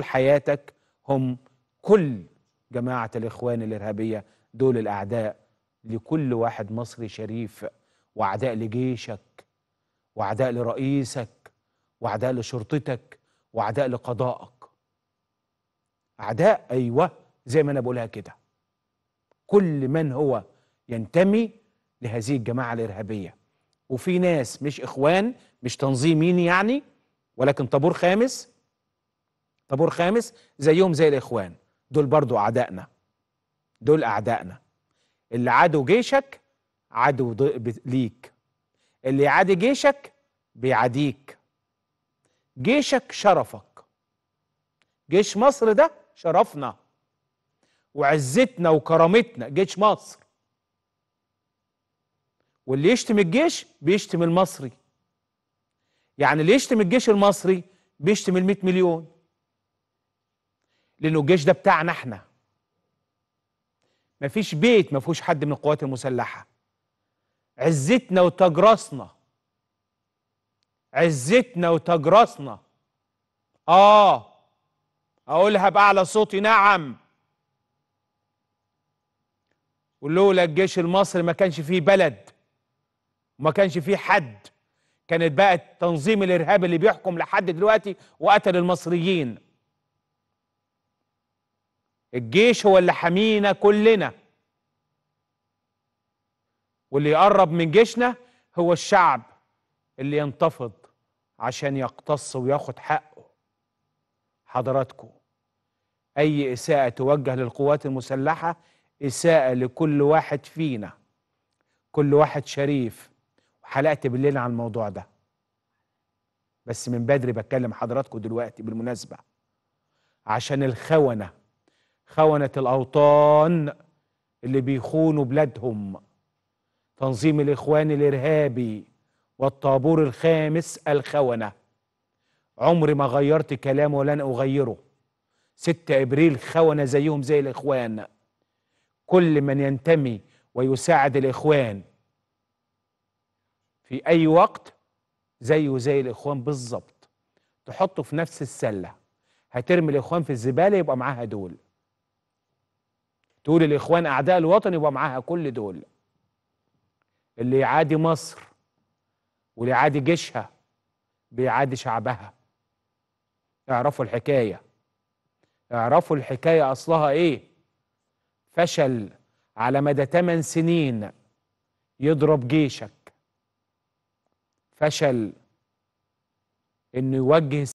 حياتك هم كل جماعة الإخوان الإرهابية دول الأعداء لكل واحد مصري شريف وأعداء لجيشك وأعداء لرئيسك وأعداء لشرطتك وأعداء لقضائك أعداء أيوة زي ما أنا بقولها كده كل من هو ينتمي لهذه الجماعة الإرهابية وفي ناس مش إخوان مش تنظيمين يعني ولكن طابور خامس طابور خامس زيهم زي الإخوان دول برضو أعدائنا دول أعدائنا اللي عدو جيشك عدو ليك اللي يعادي جيشك بيعاديك جيشك شرفك جيش مصر ده شرفنا وعزتنا وكرامتنا جيش مصر واللي يشتم الجيش بيشتم المصري يعني اللي يشتم الجيش المصري بيشتم ال 100 مليون لأنه الجيش ده بتاعنا احنا مفيش بيت ما فيهوش حد من القوات المسلحة عزتنا وتجرسنا عزتنا وتجرسنا آه أقولها بأعلى صوتي نعم ولولا الجيش المصري ما كانش فيه بلد وما كانش فيه حد كانت بقى تنظيم الارهاب اللي بيحكم لحد دلوقتي وقتل المصريين الجيش هو اللي حمينا كلنا واللي يقرب من جيشنا هو الشعب اللي ينتفض عشان يقتص وياخد حقه حضراتكم اي اساءه توجه للقوات المسلحه اساءه لكل واحد فينا كل واحد شريف وحلقت بالليل عن الموضوع ده بس من بدري بتكلم حضراتكم دلوقتي بالمناسبه عشان الخونه خونة الأوطان اللي بيخونوا بلادهم تنظيم الإخوان الإرهابي والطابور الخامس الخونة عمري ما غيرت كلامه ولن أغيره 6 إبريل خونة زيهم زي الإخوان كل من ينتمي ويساعد الإخوان في أي وقت زيه زي الإخوان بالظبط تحطه في نفس السلة هترمي الإخوان في الزبالة يبقى معاها دول تقول الإخوان أعداء الوطن يبقى معاها كل دول اللي يعادي مصر واللي يعادي جيشها بيعادي شعبها اعرفوا الحكاية اعرفوا الحكاية أصلها إيه فشل على مدى 8 سنين يضرب جيشك فشل انه يوجه